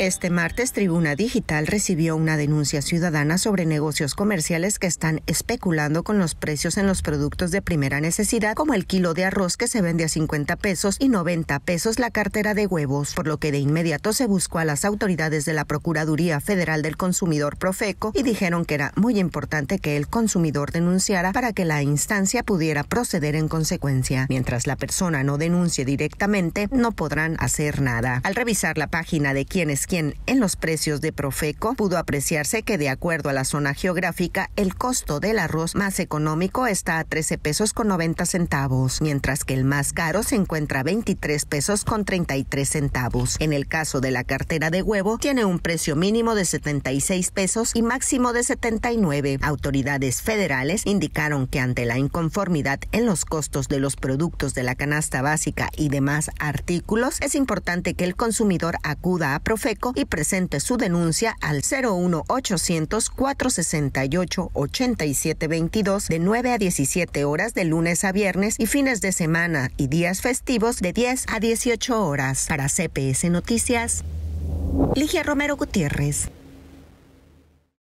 Este martes, Tribuna Digital recibió una denuncia ciudadana sobre negocios comerciales que están especulando con los precios en los productos de primera necesidad, como el kilo de arroz que se vende a 50 pesos y 90 pesos la cartera de huevos, por lo que de inmediato se buscó a las autoridades de la Procuraduría Federal del Consumidor Profeco y dijeron que era muy importante que el consumidor denunciara para que la instancia pudiera proceder en consecuencia. Mientras la persona no denuncie directamente, no podrán hacer nada. Al revisar la página de quienes quien en los precios de Profeco pudo apreciarse que de acuerdo a la zona geográfica, el costo del arroz más económico está a 13 pesos con 90 centavos, mientras que el más caro se encuentra a 23 pesos con 33 centavos. En el caso de la cartera de huevo, tiene un precio mínimo de 76 pesos y máximo de 79. Autoridades federales indicaron que ante la inconformidad en los costos de los productos de la canasta básica y demás artículos, es importante que el consumidor acuda a Profeco y presente su denuncia al 01 800 468 8722 de 9 a 17 horas de lunes a viernes y fines de semana y días festivos de 10 a 18 horas. Para CPS Noticias, Ligia Romero Gutiérrez.